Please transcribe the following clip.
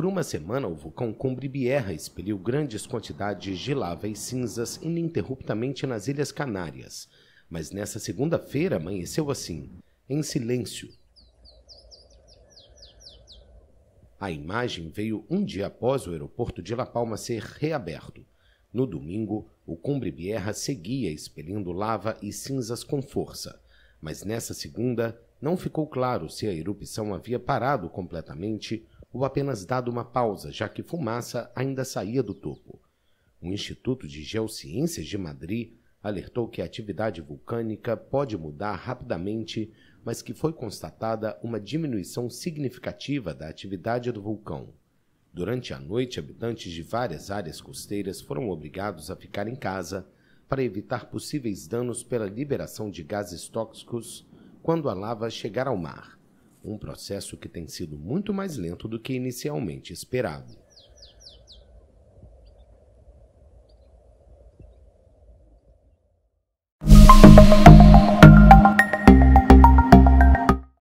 Por uma semana, o vulcão Cumbre Bierra expeliu grandes quantidades de lava e cinzas ininterruptamente nas Ilhas Canárias, mas nessa segunda-feira amanheceu assim, em silêncio. A imagem veio um dia após o aeroporto de La Palma ser reaberto. No domingo, o Cumbre Bierra seguia expelindo lava e cinzas com força, mas nessa segunda não ficou claro se a erupção havia parado completamente ou apenas dado uma pausa, já que fumaça ainda saía do topo. O Instituto de Geociências de Madrid alertou que a atividade vulcânica pode mudar rapidamente, mas que foi constatada uma diminuição significativa da atividade do vulcão. Durante a noite, habitantes de várias áreas costeiras foram obrigados a ficar em casa para evitar possíveis danos pela liberação de gases tóxicos quando a lava chegar ao mar um processo que tem sido muito mais lento do que inicialmente esperado.